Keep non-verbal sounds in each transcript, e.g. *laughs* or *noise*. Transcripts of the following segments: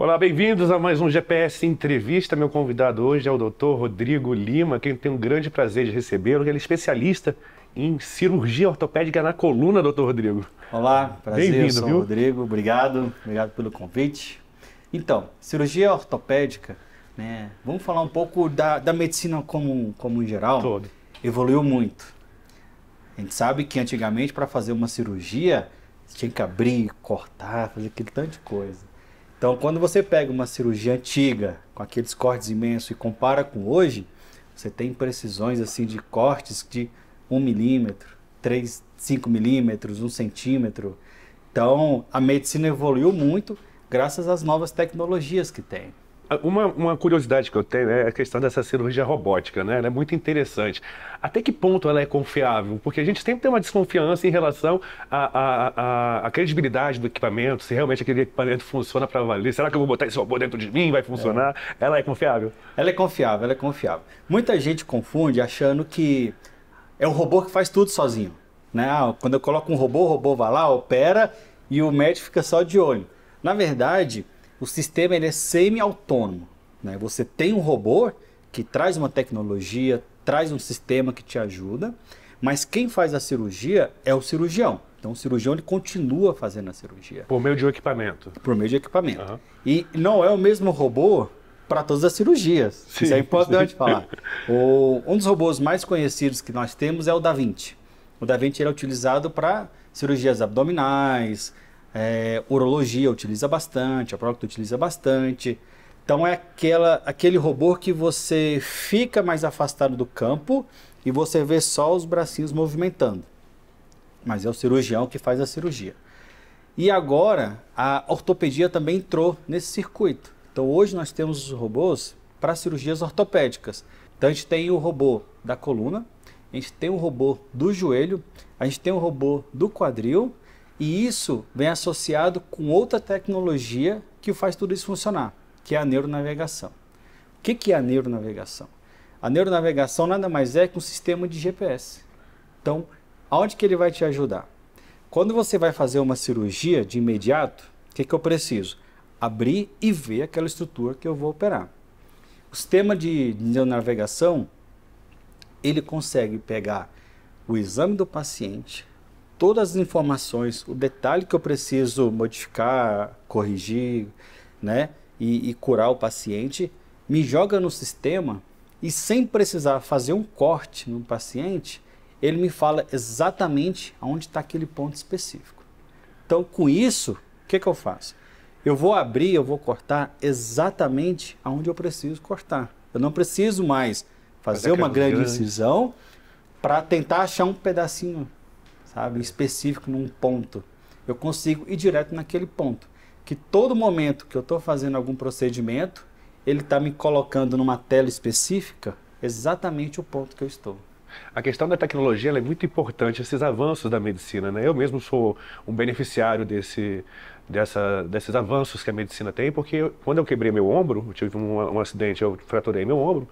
Olá, bem-vindos a mais um GPS Entrevista. Meu convidado hoje é o Dr. Rodrigo Lima, quem tem um grande prazer de recebê-lo. Ele é especialista em cirurgia ortopédica na coluna, Dr. Rodrigo. Olá, prazer, bem sou viu? Rodrigo. Obrigado, obrigado pelo convite. Então, cirurgia ortopédica, né? Vamos falar um pouco da, da medicina como, como em geral. Todo. Evoluiu muito. A gente sabe que antigamente para fazer uma cirurgia tinha que abrir, cortar, fazer aquele tanto de coisa. Então, quando você pega uma cirurgia antiga, com aqueles cortes imensos, e compara com hoje, você tem precisões assim de cortes de 1 milímetro, 3, 5 milímetros, 1 centímetro. Então, a medicina evoluiu muito graças às novas tecnologias que tem. Uma, uma curiosidade que eu tenho é a questão dessa cirurgia robótica, né? Ela é muito interessante. Até que ponto ela é confiável? Porque a gente sempre tem uma desconfiança em relação à, à, credibilidade do equipamento, se realmente aquele equipamento funciona para valer. Será que eu vou botar esse robô dentro de mim? Vai funcionar? É. Ela é confiável? Ela é confiável, ela é confiável. Muita gente confunde achando que é o robô que faz tudo sozinho. Né? Ah, quando eu coloco um robô, o robô vai lá, opera e o médico fica só de olho. Na verdade, o sistema ele é semi-autônomo. Né? Você tem um robô que traz uma tecnologia, traz um sistema que te ajuda, mas quem faz a cirurgia é o cirurgião. Então o cirurgião ele continua fazendo a cirurgia. Por meio de um equipamento. Por meio de equipamento. Uhum. E não é o mesmo robô para todas as cirurgias. Sim, Isso é importante sim. falar. O, um dos robôs mais conhecidos que nós temos é o Da Vinci. O Da Vinci é utilizado para cirurgias abdominais, é, urologia utiliza bastante, a prócto utiliza bastante. Então é aquela, aquele robô que você fica mais afastado do campo e você vê só os bracinhos movimentando. Mas é o cirurgião que faz a cirurgia. E agora a ortopedia também entrou nesse circuito. Então hoje nós temos os robôs para cirurgias ortopédicas. Então a gente tem o robô da coluna, a gente tem o robô do joelho, a gente tem o robô do quadril e isso vem associado com outra tecnologia que faz tudo isso funcionar, que é a neuronavegação. O que, que é a neuronavegação? A neuronavegação nada mais é que um sistema de GPS. Então, aonde que ele vai te ajudar? Quando você vai fazer uma cirurgia de imediato, o que, que eu preciso? Abrir e ver aquela estrutura que eu vou operar. O sistema de neuronavegação, ele consegue pegar o exame do paciente, todas as informações, o detalhe que eu preciso modificar, corrigir, né? E, e curar o paciente, me joga no sistema e sem precisar fazer um corte no paciente, ele me fala exatamente onde está aquele ponto específico. Então, com isso, o que, que eu faço? Eu vou abrir, eu vou cortar exatamente aonde eu preciso cortar. Eu não preciso mais fazer uma grande incisão para tentar achar um pedacinho sabe, específico num ponto. Eu consigo ir direto naquele ponto. Que todo momento que eu estou fazendo algum procedimento, ele está me colocando numa tela específica exatamente o ponto que eu estou. A questão da tecnologia é muito importante, esses avanços da medicina. Né? Eu mesmo sou um beneficiário desse, dessa, desses avanços que a medicina tem, porque eu, quando eu quebrei meu ombro, eu tive um, um acidente, eu fraturei meu ombro,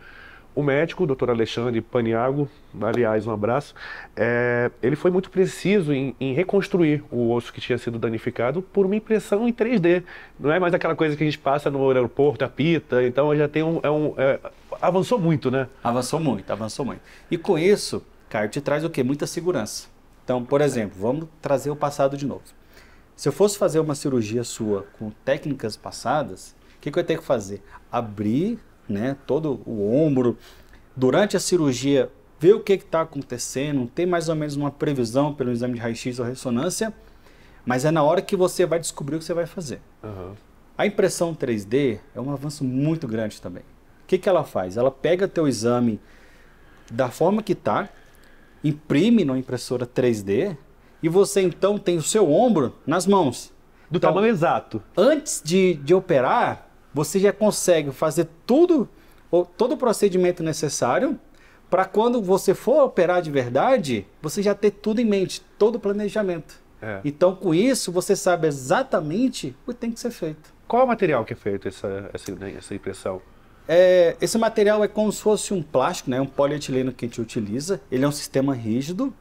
o médico, o doutor Alexandre Paniago, aliás, um abraço, é, ele foi muito preciso em, em, reconstruir o osso que tinha sido danificado por uma impressão em 3D. Não é mais aquela coisa que a gente passa no aeroporto, apita, então já tem um. É um é, avançou muito, né? Avançou muito, avançou muito. E com isso, cara, te traz o quê? Muita segurança. Então, por exemplo, vamos trazer o passado de novo. Se eu fosse fazer uma cirurgia sua com técnicas passadas, o que, que eu ia ter que fazer? Abrir né? Todo o ombro. Durante a cirurgia, ver o que está acontecendo, ter mais ou menos uma previsão pelo exame de raio-x ou ressonância, mas é na hora que você vai descobrir o que você vai fazer. Uhum. A impressão 3D é um avanço muito grande também. O que, que ela faz? Ela pega teu exame da forma que está, imprime numa impressora 3D e você então tem o seu ombro nas mãos. Do então, tamanho exato. Antes de, de operar, você já consegue fazer tudo, ou todo o procedimento necessário, para quando você for operar de verdade, você já ter tudo em mente, todo o planejamento. É. Então, com isso, você sabe exatamente o que tem que ser feito. Qual é o material que é feito essa, essa, essa impressão? É, esse material é como se fosse um plástico, né? um polietileno que a gente utiliza. Ele é um sistema rígido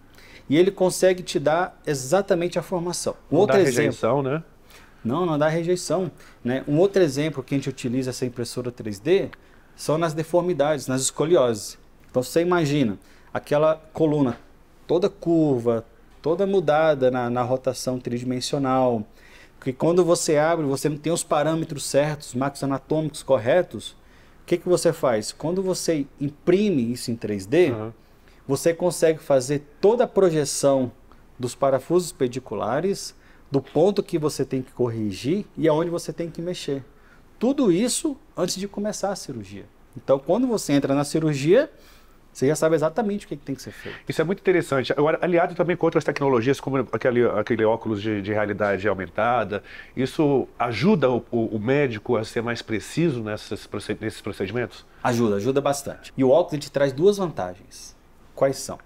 e ele consegue te dar exatamente a formação. Um outro exemplo, rejeição, né? Não, não dá rejeição. Né? Um outro exemplo que a gente utiliza essa impressora 3D são nas deformidades, nas escolioses. Então você imagina aquela coluna toda curva, toda mudada na, na rotação tridimensional, que quando você abre você não tem os parâmetros certos, os marcos anatômicos corretos. O que, que você faz? Quando você imprime isso em 3D, uhum. você consegue fazer toda a projeção dos parafusos pediculares, do ponto que você tem que corrigir e aonde você tem que mexer. Tudo isso antes de começar a cirurgia. Então, quando você entra na cirurgia, você já sabe exatamente o que, é tem que ser feito. Isso é muito interessante. Agora, aliado também com outras tecnologias, como aquele, aquele óculos de, de realidade aumentada, isso ajuda o, o, médico a ser mais preciso nessas, nesses procedimentos? Ajuda, ajuda bastante. E o óculos te traz duas vantagens. Quais são?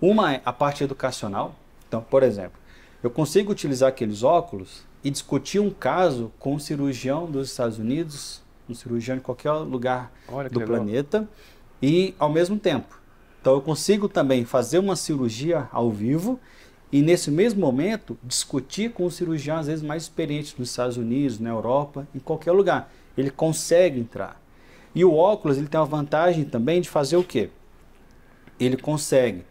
Uma é a parte educacional. Então, por exemplo, eu consigo utilizar aqueles óculos e discutir um caso com um cirurgião dos Estados Unidos, um cirurgião de qualquer lugar Olha, do planeta, legal. e ao mesmo tempo. Então eu consigo também fazer uma cirurgia ao vivo e nesse mesmo momento discutir com o um cirurgião às vezes mais experiente nos Estados Unidos, na Europa, em qualquer lugar. Ele consegue entrar. E o óculos ele tem a vantagem também de fazer o quê? Ele consegue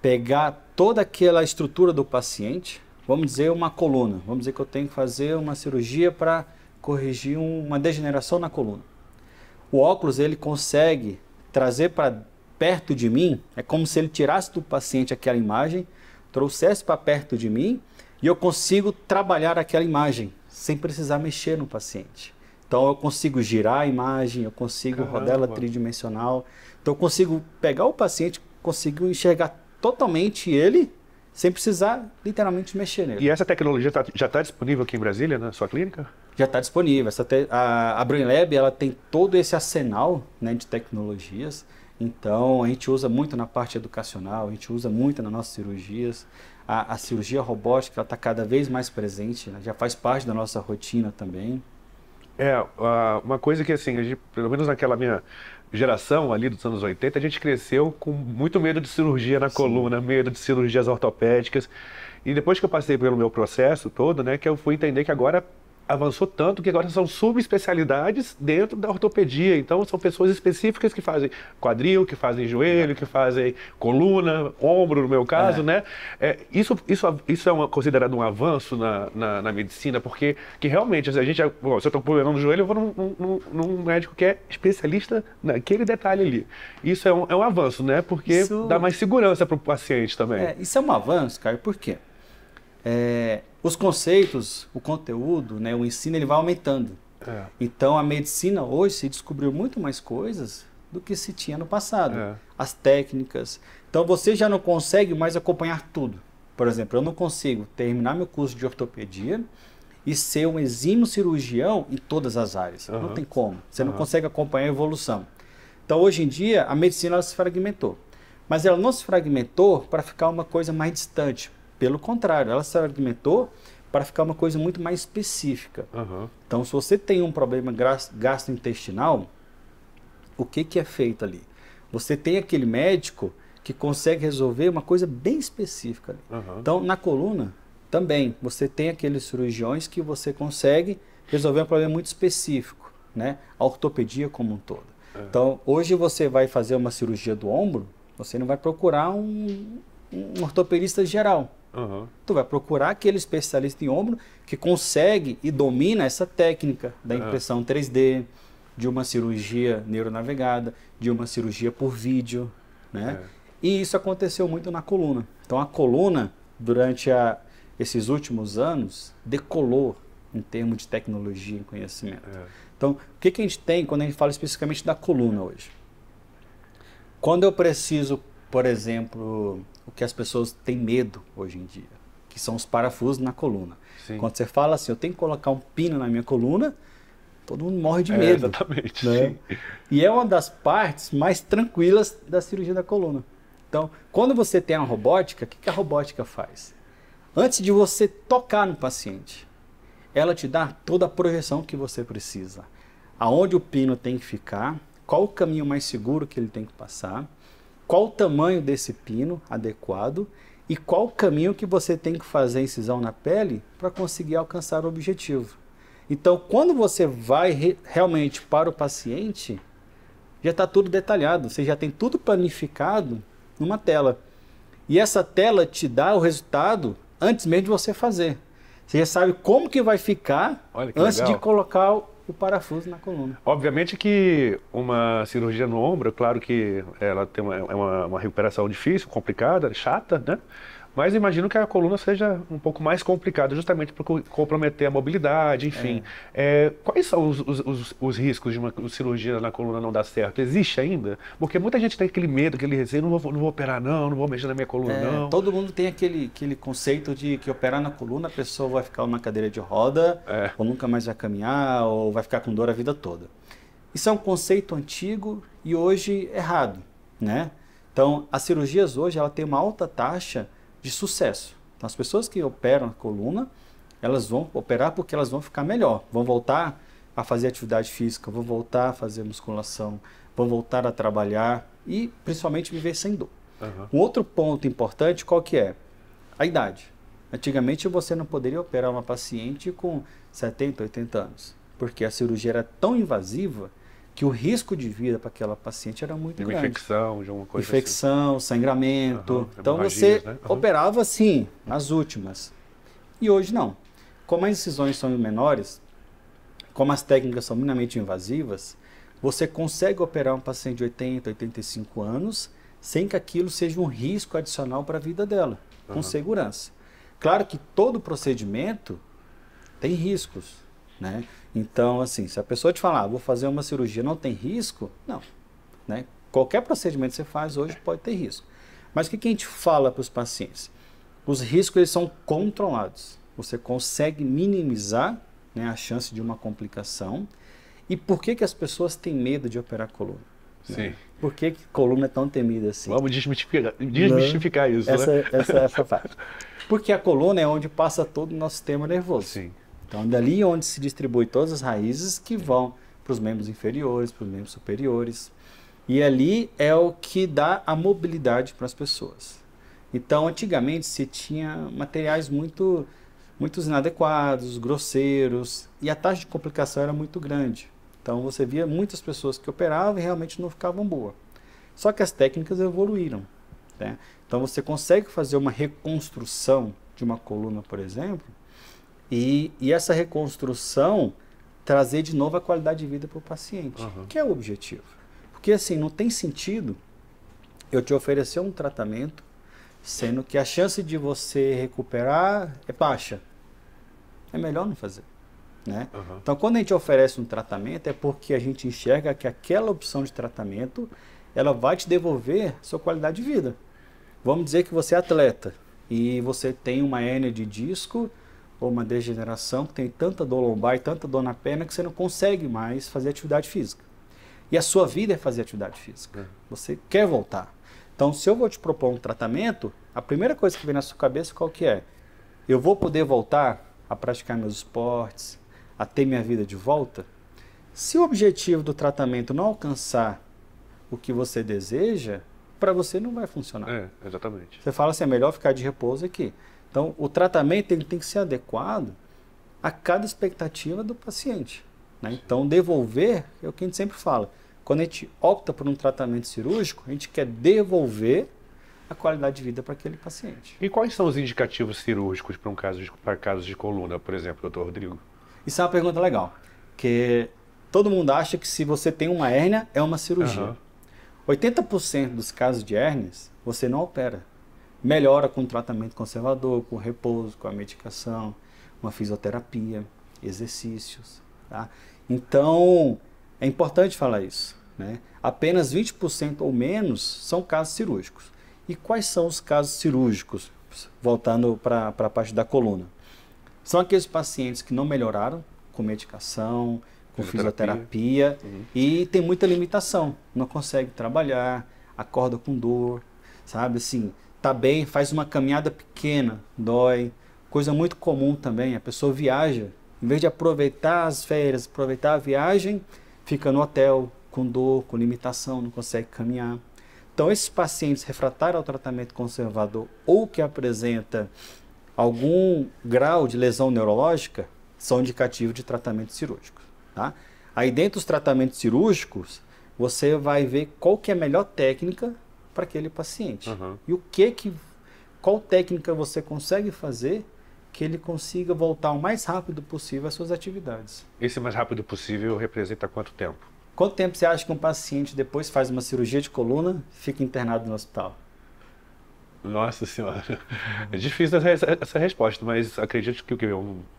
pegar toda aquela estrutura do paciente, vamos dizer uma coluna, vamos dizer que eu tenho que fazer uma cirurgia para corrigir uma degeneração na coluna. O óculos ele consegue trazer para perto de mim, é como se ele tirasse do paciente aquela imagem, trouxesse para perto de mim e eu consigo trabalhar aquela imagem sem precisar mexer no paciente. Então eu consigo girar a imagem, eu consigo Caramba. rodar ela tridimensional. Então eu consigo pegar o paciente, consigo enxergar totalmente ele, sem precisar literalmente mexer nele. E essa tecnologia tá, já está disponível aqui em Brasília, na sua clínica? Já está disponível. Essa te, a, a BrainLab ela tem todo esse arsenal né, de tecnologias. Então, a gente usa muito na parte educacional, a gente usa muito nas nossas cirurgias. A, a cirurgia robótica está cada vez mais presente, né? já faz parte da nossa rotina também. É, uma coisa que, assim, gente, pelo menos naquela minha geração ali dos anos 80, a gente cresceu com muito medo de cirurgia na Sim. coluna, medo de cirurgias ortopédicas. E depois que eu passei pelo meu processo todo, né, que eu fui entender que agora avançou tanto que agora são subespecialidades dentro da ortopedia. Então, são pessoas específicas que fazem quadril, que fazem joelho, que fazem coluna, ombro, no meu caso, é. né? É, isso, isso, isso é uma, considerado um avanço na, na, na, medicina, porque que realmente, assim, a gente, bom, se eu estou problema no joelho, eu vou num, num, num, médico que é especialista naquele detalhe ali. Isso é um, é um avanço, né? Porque isso... dá mais segurança para o paciente também. É, isso é um avanço, cara, por quê? é, os conceitos, o conteúdo, né, o ensino, ele vai aumentando. É. Então, a medicina hoje se descobriu muito mais coisas do que se tinha no passado. É. As técnicas. Então, você já não consegue mais acompanhar tudo. Por exemplo, eu não consigo terminar meu curso de ortopedia e ser um exímio cirurgião em todas as áreas. Uhum. Não tem como. Você uhum. não consegue acompanhar a evolução. Então, hoje em dia, a medicina se fragmentou. Mas ela não se fragmentou para ficar uma coisa mais distante. Pelo contrário, ela se argumentou para ficar uma coisa muito mais específica. Uhum. Então, se você tem um problema gastrointestinal, o que, que é feito ali? Você tem aquele médico que consegue resolver uma coisa bem específica. Uhum. Então, na coluna, também, você tem aqueles cirurgiões que você consegue resolver um problema muito específico, né? A ortopedia como um todo. Uhum. Então, hoje você vai fazer uma cirurgia do ombro, você não vai procurar um, um ortopedista geral. Uhum. Tu vai procurar aquele especialista em ombro que consegue e domina essa técnica da é. impressão 3D, de uma cirurgia neuronavegada, de uma cirurgia por vídeo, né? É. E isso aconteceu muito na coluna. Então a coluna, durante a, esses últimos anos, decolou em termos de tecnologia e conhecimento. É. Então, o que, que a gente tem quando a gente fala especificamente da coluna hoje? Quando eu preciso, por exemplo, o que as pessoas têm medo hoje em dia, que são os parafusos na coluna. Sim. Quando você fala assim, eu tenho que colocar um pino na minha coluna, todo mundo morre de é, medo. É, exatamente. Né? E é uma das partes mais tranquilas da cirurgia da coluna. Então, quando você tem a robótica, o que, que a robótica faz? Antes de você tocar no paciente, ela te dá toda a projeção que você precisa. Aonde o pino tem que ficar, qual o caminho mais seguro que ele tem que passar, qual o tamanho desse pino adequado e qual o caminho que você tem que fazer a incisão na pele para conseguir alcançar o objetivo. Então, quando você vai re realmente para o paciente, já está tudo detalhado, você já tem tudo planificado numa tela. E essa tela te dá o resultado antes mesmo de você fazer. Você já sabe como que vai ficar que antes legal. de colocar o parafuso na coluna. Obviamente que uma cirurgia no ombro, claro que ela tem uma, é uma, uma recuperação difícil, complicada, chata, né? Mas imagino que a coluna seja um pouco mais complicada, justamente por comprometer a mobilidade, enfim. É. É, quais são os, os, os, os, riscos de uma cirurgia na coluna não dar certo? Existe ainda? Porque muita gente tem aquele medo, aquele receio, não vou, não vou operar não, não vou mexer na minha coluna é, não. Todo mundo tem aquele, aquele conceito de que operar na coluna a pessoa vai ficar numa cadeira de roda, é. ou nunca mais vai caminhar, ou vai ficar com dor a vida toda. Isso é um conceito antigo e hoje errado, né? Então, as cirurgias hoje ela tem uma alta taxa de sucesso. Então, as pessoas que operam a coluna, elas vão operar porque elas vão ficar melhor, vão voltar a fazer atividade física, vão voltar a fazer musculação, vão voltar a trabalhar e principalmente viver sem dor. Uhum. Um outro ponto importante, qual que é? A idade. Antigamente você não poderia operar uma paciente com 70, 80 anos, porque a cirurgia era tão invasiva que o risco de vida para aquela paciente era muito de uma grande. Infecção, de uma coisa Infecção, assim. sangramento. Uhum, então você né? uhum. operava assim, nas últimas. E hoje não. Como as incisões são menores, como as técnicas são minimamente invasivas, você consegue operar um paciente de 80, 85 anos sem que aquilo seja um risco adicional para a vida dela, uhum. com segurança. Claro que todo procedimento tem riscos. Né? Então, assim, se a pessoa te falar, ah, vou fazer uma cirurgia, não tem risco, não. Né? Qualquer procedimento que você faz hoje pode ter risco. Mas o que, que a gente fala para os pacientes? Os riscos eles são controlados. Você consegue minimizar né, a chance de uma complicação. E por que, que as pessoas têm medo de operar coluna? Né? Sim. Por que, que, coluna é tão temida assim? Vamos desmistificar, desmistificar isso. Essa, né? essa, é essa parte. Porque a coluna é onde passa todo o nosso sistema nervoso. Sim. Então, é dali onde se distribui todas as raízes que vão para os membros inferiores, para os membros superiores. E ali é o que dá a mobilidade para as pessoas. Então, antigamente se tinha materiais muito muito inadequados, grosseiros, e a taxa de complicação era muito grande. Então você via muitas pessoas que operavam e realmente não ficavam boa. Só que as técnicas evoluíram. Né? Então você consegue fazer uma reconstrução de uma coluna, por exemplo, e, e essa reconstrução trazer de novo a qualidade de vida para o paciente, uhum. que é o objetivo. Porque assim, não tem sentido eu te oferecer um tratamento, sendo que a chance de você recuperar é baixa. É melhor não fazer. Né? Uhum. Então, quando a gente oferece um tratamento, é porque a gente enxerga que aquela opção de tratamento ela vai te devolver sua qualidade de vida. Vamos dizer que você é atleta e você tem uma hérnia de disco ou uma degeneração, que tem tanta dor lombar e tanta dor na perna que você não consegue mais fazer atividade física. E a sua vida é fazer atividade física. É. Você quer voltar. Então, se eu vou te propor um tratamento, a primeira coisa que vem na sua cabeça qual que é? Eu vou poder voltar a praticar meus esportes, a ter minha vida de volta? Se o objetivo do tratamento não alcançar o que você deseja, para você não vai funcionar. É, exatamente. Você fala assim, é melhor ficar de repouso aqui. Então, o tratamento ele tem que ser adequado a cada expectativa do paciente. Né? Então, devolver é o que a gente sempre fala. Quando a gente opta por um tratamento cirúrgico, a gente quer devolver a qualidade de vida para aquele paciente. E quais são os indicativos cirúrgicos para um caso de, para casos de coluna, por exemplo, doutor Rodrigo? Isso é uma pergunta legal, que todo mundo acha que se você tem uma hérnia, é uma cirurgia. Uhum. 80% dos casos de hérnias, você não opera melhora com tratamento conservador, com repouso, com a medicação, uma fisioterapia, exercícios. Tá? Então, é importante falar isso. Né? Apenas 20% ou menos são casos cirúrgicos. E quais são os casos cirúrgicos? Voltando para a parte da coluna. São aqueles pacientes que não melhoraram com medicação, com fisioterapia, fisioterapia uhum. e tem muita limitação. Não consegue trabalhar, acorda com dor, sabe assim, tá bem, faz uma caminhada pequena, dói. Coisa muito comum também, a pessoa viaja, em vez de aproveitar as férias, aproveitar a viagem, fica no hotel com dor, com limitação, não consegue caminhar. Então, esses pacientes refratários ao tratamento conservador ou que apresenta algum grau de lesão neurológica são indicativos de tratamento cirúrgico. Tá? Aí dentro dos tratamentos cirúrgicos, você vai ver qual que é a melhor técnica para aquele paciente. Uhum. E o que que qual técnica você consegue fazer que ele consiga voltar o mais rápido possível às suas atividades. Esse mais rápido possível representa quanto tempo? Quanto tempo você acha que um paciente depois faz uma cirurgia de coluna, fica internado no hospital? Nossa senhora, *laughs* é difícil essa, essa resposta, mas acredito que o que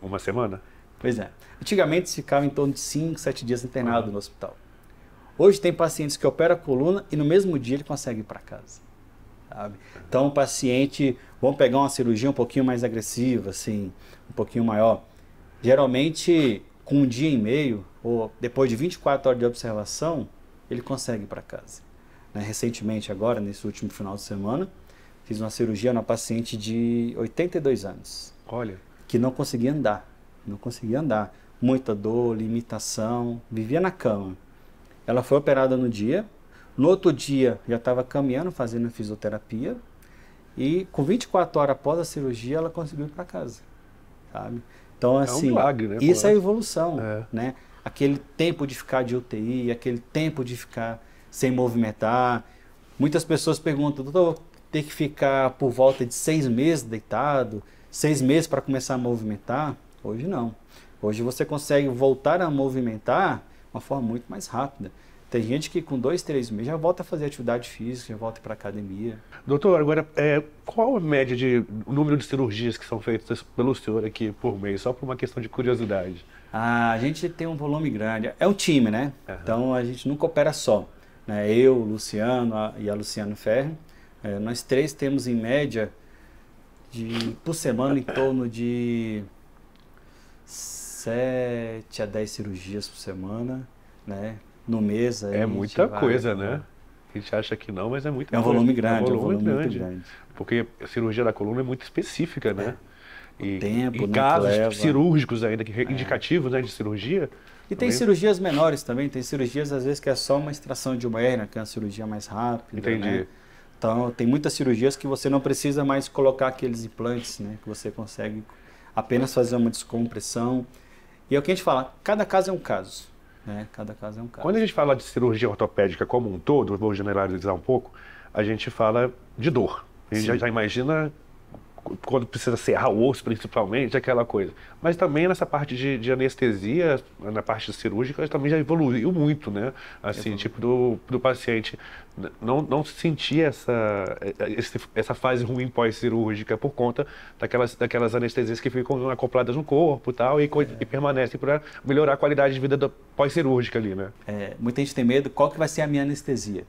uma semana. Pois é. Antigamente ficava em torno de 5, 7 dias internado uhum. no hospital. Hoje tem pacientes que operam a coluna e no mesmo dia ele consegue ir para casa. Sabe? Então, o paciente, vamos pegar uma cirurgia um pouquinho mais agressiva, assim, um pouquinho maior. Geralmente, com um dia e meio, ou depois de 24 horas de observação, ele consegue ir para casa. Né? Recentemente, agora, nesse último final de semana, fiz uma cirurgia na paciente de 82 anos. Olha. Que não conseguia andar. Não conseguia andar. Muita dor, limitação, vivia na cama. Ela foi operada no dia, no outro dia já estava caminhando, fazendo fisioterapia, e com 24 horas após a cirurgia ela conseguiu ir para casa, sabe? Então assim, é um assim, milagre, né, isso é evolução, é. né? Aquele tempo de ficar de UTI, aquele tempo de ficar sem movimentar. Muitas pessoas perguntam, doutor, ter que ficar por volta de seis meses deitado, seis meses para começar a movimentar? Hoje não. Hoje você consegue voltar a movimentar uma forma muito mais rápida. Tem gente que com dois, três meses já volta a fazer atividade física, já volta para academia. Doutor, agora, é, qual a média de número de cirurgias que são feitas pelo senhor aqui por mês, só por uma questão de curiosidade? Ah, a gente tem um volume grande. É um time, né? Uhum. Então a gente nunca opera só. Né? Eu, o Luciano a, e a Luciano Ferro, é, nós três temos em média de por semana em torno de 7 a 10 cirurgias por semana, né? No mês É muita vai... coisa, né? A gente acha que não, mas é muita é um coisa. Volume é grande, é um volume, é um volume grande. grande. Porque a cirurgia da coluna é muito específica, né? É. E, tempo, e né, casos leva. cirúrgicos ainda, que é. indicativos né, de cirurgia. E tem cirurgias menores também, tem cirurgias às vezes que é só uma extração de uma hernia que é uma cirurgia mais rápida. Né? Entendi. Né? Então, tem muitas cirurgias que você não precisa mais colocar aqueles implantes, né? Que você consegue apenas fazer uma descompressão. E é o que a gente fala, cada caso é um caso. Né? Cada caso é um caso. Quando a gente fala de cirurgia ortopédica como um todo, vou generalizar um pouco, a gente fala de dor. A gente já imagina quando precisa serrar o osso, principalmente, aquela coisa. Mas também nessa parte de, de anestesia, na parte cirúrgica, também já evoluiu muito, né? Assim, tipo, do, do paciente não, não sentir essa, essa fase ruim pós-cirúrgica por conta daquelas, daquelas anestesias que ficam acopladas no corpo tal, e, é. e permanecem para melhorar a qualidade de vida pós-cirúrgica ali, né? É, muita gente tem medo, qual que vai ser a minha anestesia?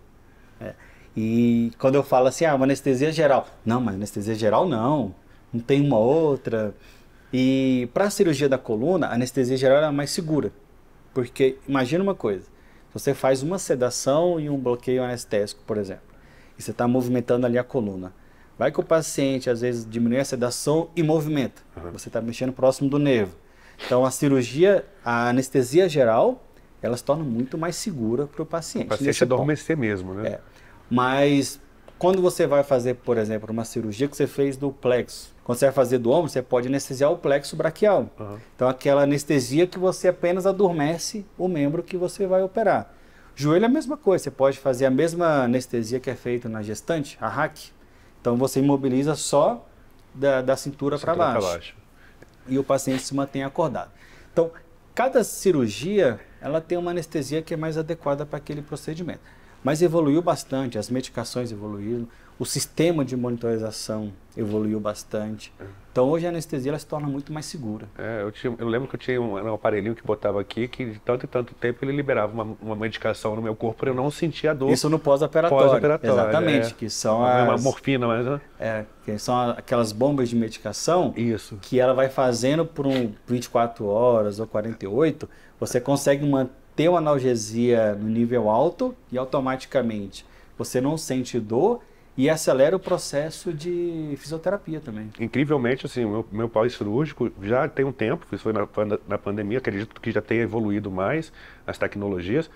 É. E quando eu falo assim, ah, uma anestesia geral. Não, mas anestesia geral não. Não tem uma outra. E para a cirurgia da coluna, a anestesia geral é mais segura. Porque imagina uma coisa: você faz uma sedação e um bloqueio anestésico, por exemplo, e você está movimentando ali a coluna. Vai que o paciente às vezes diminui a sedação e movimenta. Uhum. Você está mexendo próximo do nervo. Então a cirurgia, a anestesia geral, ela se torna muito mais segura para o paciente. O paciente adormecer ponto. mesmo, né? É. Mas quando você vai fazer, por exemplo, uma cirurgia que você fez do plexo, quando você vai fazer do ombro, você pode anestesiar o plexo braquial. Uhum. Então, aquela anestesia que você apenas adormece o membro que você vai operar. Joelho é a mesma coisa, você pode fazer a mesma anestesia que é feita na gestante, a hack. Então, você imobiliza só da, da cintura, para baixo. baixo. E o paciente se mantém acordado. Então, cada cirurgia ela tem uma anestesia que é mais adequada para aquele procedimento. Mas evoluiu bastante, as medicações evoluíram, o sistema de monitorização evoluiu bastante. É. Então hoje a anestesia ela se torna muito mais segura. É, eu, tinha, eu, lembro que eu tinha um, um, aparelhinho que botava aqui que de tanto e tanto tempo ele liberava uma, uma medicação no meu corpo para eu não sentir a dor. Isso no pós-operatório. Pós-operatório. Exatamente, é. que são as, uma morfina, mas né? é, que são aquelas bombas de medicação. Isso. Que ela vai fazendo por um 24 horas ou 48, você consegue manter ter uma analgesia no nível alto e automaticamente você não sente dor e acelera o processo de fisioterapia também. Incrivelmente, assim, meu, meu pau cirúrgico já tem um tempo, isso foi na, na pandemia, acredito que já tenha evoluído mais as tecnologias,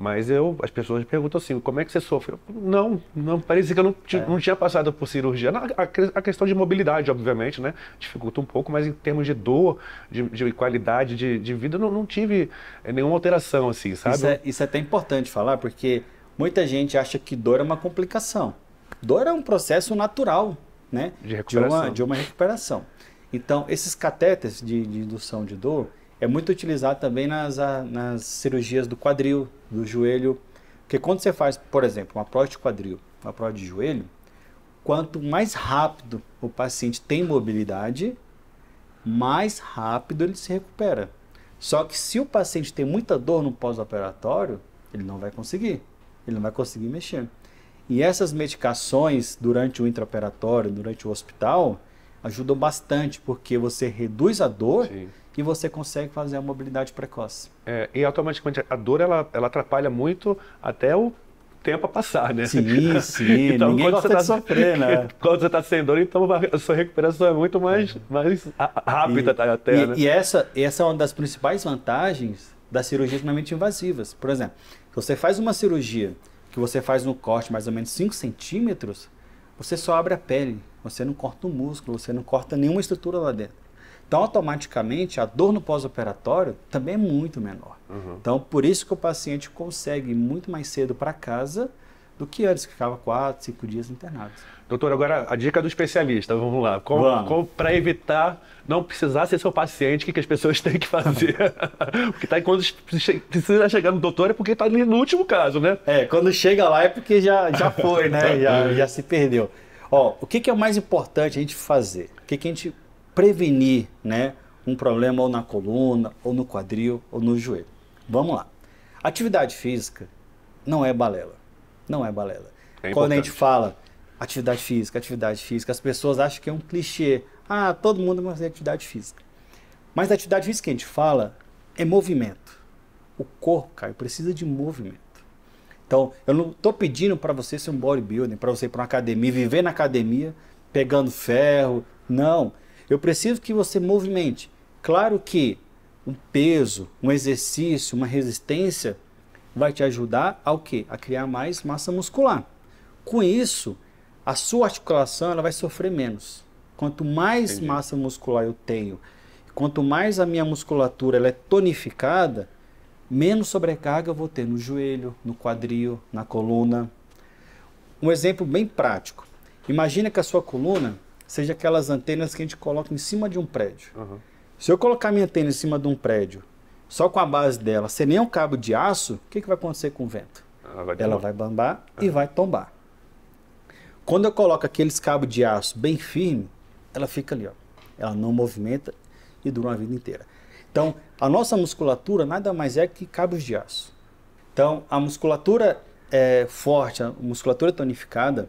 mas eu, as pessoas me perguntam assim, como é que você sofre Não, não, parecia que eu não, é. não tinha passado por cirurgia. A, a, questão de mobilidade, obviamente, né? Dificulta um pouco, mas em termos de dor, de, de qualidade de, de vida, não, não tive eh, nenhuma alteração, assim, sabe? Isso é, isso é até importante falar, porque muita gente acha que dor é uma complicação. Dor é um processo natural, né? De recuperação. De uma, de uma recuperação. Então, esses catéteres de, de indução de dor, é muito utilizado também nas, a, nas cirurgias do quadril, do joelho. Porque quando você faz, por exemplo, uma prótese de quadril, uma prótese de joelho, quanto mais rápido o paciente tem mobilidade, mais rápido ele se recupera. Só que se o paciente tem muita dor no pós-operatório, ele não vai conseguir. Ele não vai conseguir mexer. E essas medicações durante o intraoperatório, durante o hospital, ajudam bastante, porque você reduz a dor Sim e você consegue fazer a mobilidade precoce. É, e automaticamente a dor ela, ela atrapalha muito até o tempo a passar, né? Sim, *laughs* sim. então, Ninguém gosta tá, de sofrer, né? *laughs* Quando você está sem dor, então a sua recuperação é muito mais, é. mais rápida e, até, e, né? E essa, essa é uma das principais vantagens das cirurgias minimamente invasivas. Por exemplo, se você faz uma cirurgia que você faz um corte mais ou menos 5 centímetros, você só abre a pele, você não corta o músculo, você não corta nenhuma estrutura lá dentro. Então, automaticamente, a dor no pós-operatório também é muito menor. Uhum. Então, por isso que o paciente consegue ir muito mais cedo para casa do que antes, que ficava quatro, cinco dias internado. Doutor, agora a dica do especialista, vamos lá. Como, como para evitar não precisar ser seu paciente, o que, que as pessoas *laughs* têm que fazer? porque tá, quando precisa chegar no doutor é porque está no último caso, né? É, quando chega lá é porque já, já foi, né? *laughs* já, é. já se perdeu. Ó, o que, que é o mais importante a gente fazer? O que, que a gente prevenir né, um problema ou na coluna, ou no quadril, ou no joelho. Vamos lá. Atividade física não é balela. Não é balela. É Quando a gente fala atividade física, atividade física, as pessoas acham que é um clichê. Ah, todo mundo vai fazer atividade física. Mas a atividade física que a gente fala é movimento. O corpo, cara, precisa de movimento. Então, eu não estou pedindo para você ser um bodybuilder, para você ir para uma academia, viver na academia, pegando ferro. Não. Eu preciso que você movimente. Claro que um peso, um exercício, uma resistência vai te ajudar ao que? A criar mais massa muscular. Com isso, a sua articulação ela vai sofrer menos. Quanto mais Entendi. massa muscular eu tenho, quanto mais a minha musculatura ela é tonificada, menos sobrecarga eu vou ter no joelho, no quadril, na coluna. Um exemplo bem prático. Imagina que a sua coluna seja aquelas antenas que a gente coloca em cima de um prédio. Uhum. Se eu colocar minha antena em cima de um prédio, só com a base dela, sem um cabo de aço, o que, que vai acontecer com o vento? Ela ah, vai, Ela vai bambar uhum. e vai tombar. Quando eu coloco aqueles cabos de aço bem firme, ela fica ali, ó. Ela não movimenta e dura uma vida inteira. Então, a nossa musculatura nada mais é que cabos de aço. Então, a musculatura é, forte, a musculatura tonificada,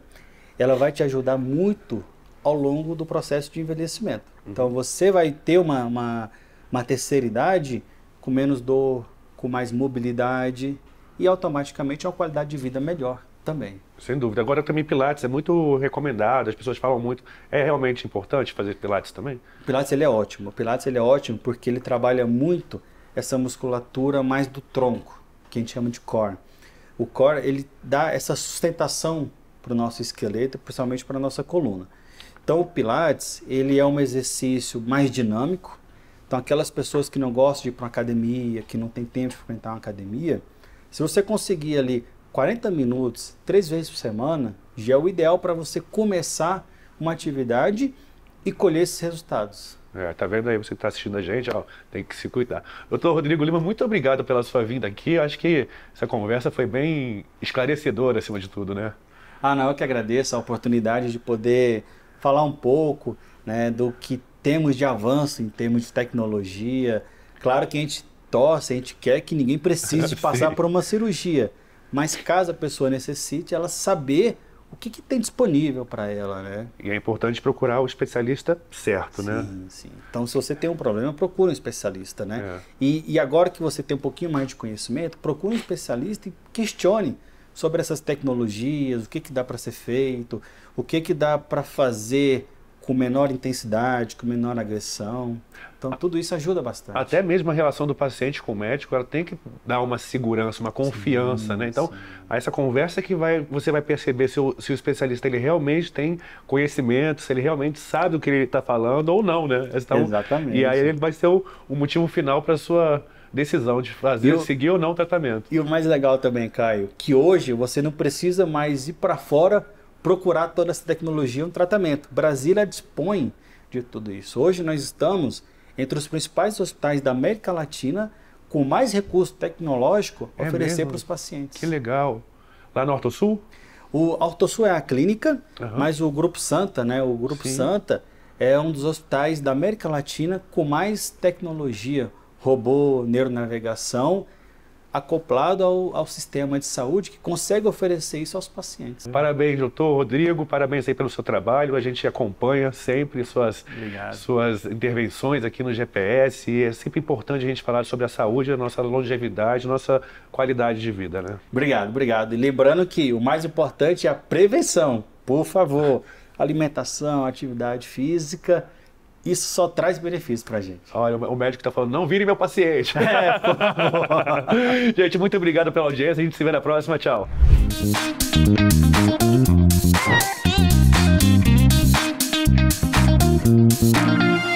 ela vai te ajudar muito ao longo do processo de envelhecimento. Uhum. Então você vai ter uma, uma, uma terceira idade com menos dor, com mais mobilidade e automaticamente uma qualidade de vida melhor também. Sem dúvida. Agora também Pilates é muito recomendado, as pessoas falam muito. É realmente importante fazer Pilates também? Pilates ele é ótimo. Pilates ele é ótimo porque ele trabalha muito essa musculatura mais do tronco, que a gente chama de core. O core ele dá essa sustentação para o nosso esqueleto, principalmente para a nossa coluna. Então o Pilates, ele é um exercício mais dinâmico. Então aquelas pessoas que não gostam de ir para uma academia, que não tem tempo de frequentar uma academia, se você conseguir ali 40 minutos, três vezes por semana, já é o ideal para você começar uma atividade e colher esses resultados. É, tá vendo aí você que está assistindo a gente, ó, tem que se cuidar. Doutor Rodrigo Lima, muito obrigado pela sua vinda aqui. Acho que essa conversa foi bem esclarecedora, acima de tudo, né? Ah, não, eu que agradeço a oportunidade de poder falar um pouco né, do que temos de avanço em termos de tecnologia. Claro que a gente torce, a gente quer que ninguém precise *laughs* passar por uma cirurgia, mas caso a pessoa necessite, ela saber o que, que tem disponível para ela, né? E é importante procurar o especialista certo, sim, né? Sim, sim. Então, se você tem um problema, procura um especialista, né? É. E, e agora que você tem um pouquinho mais de conhecimento, procure um especialista e questione sobre essas tecnologias, o que, que dá para ser feito, o que, que dá para fazer com menor intensidade, com menor agressão. Então, tudo isso ajuda bastante. Até mesmo a relação do paciente com o médico, ela tem que dar uma segurança, uma confiança, né? sim, né? Então, sim. essa conversa que vai, você vai perceber se o, se o, especialista ele realmente tem conhecimento, se ele realmente sabe o que ele está falando ou não, né? Então, Exatamente. E aí ele vai ser o, o motivo final para sua decisão de fazer, seguir ou não o tratamento. E o mais legal também, Caio, que hoje você não precisa mais ir para fora procurar toda essa tecnologia no tratamento. Brasília dispõe de tudo isso. Hoje nós estamos entre os principais hospitais da América Latina com mais recurso tecnológico a é oferecer para os pacientes. Que legal. Lá no Sul O Sul é a clínica, uhum. mas o Grupo Santa, né? O Grupo Sim. Santa é um dos hospitais da América Latina com mais tecnologia robô, neuronavegação, acoplado ao, ao, sistema de saúde que consegue oferecer isso aos pacientes. Parabéns, doutor Rodrigo, parabéns aí pelo seu trabalho. A gente acompanha sempre suas, suas intervenções aqui no GPS e é sempre importante a gente falar sobre a saúde, a nossa longevidade, a nossa qualidade de vida, né? Obrigado, obrigado. E lembrando que o mais importante é a prevenção, por favor. Alimentação, atividade física isso só traz benefício pra gente. Olha, o médico tá falando, não vire meu paciente. É, *laughs* gente, muito obrigado pela audiência. A gente se vê na próxima. Tchau. Thank you.